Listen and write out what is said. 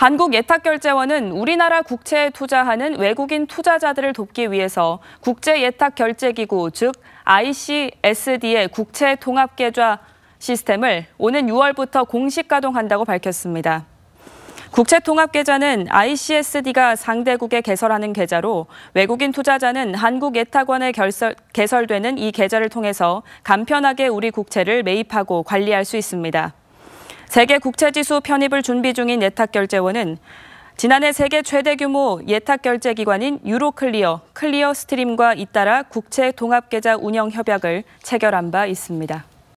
한국예탁결제원은 우리나라 국채에 투자하는 외국인 투자자들을 돕기 위해서 국제예탁결제기구 즉 ICSD의 국채 통합계좌 시스템을 오는 6월부터 공식 가동한다고 밝혔습니다. 국채통합계좌는 ICSD가 상대국에 개설하는 계좌로 외국인 투자자는 한국 예탁원에 결설, 개설되는 이 계좌를 통해서 간편하게 우리 국채를 매입하고 관리할 수 있습니다. 세계 국채지수 편입을 준비 중인 예탁결제원은 지난해 세계 최대 규모 예탁결제 기관인 유로클리어, 클리어스트림과 잇따라 국채 동합계좌 운영 협약을 체결한 바 있습니다.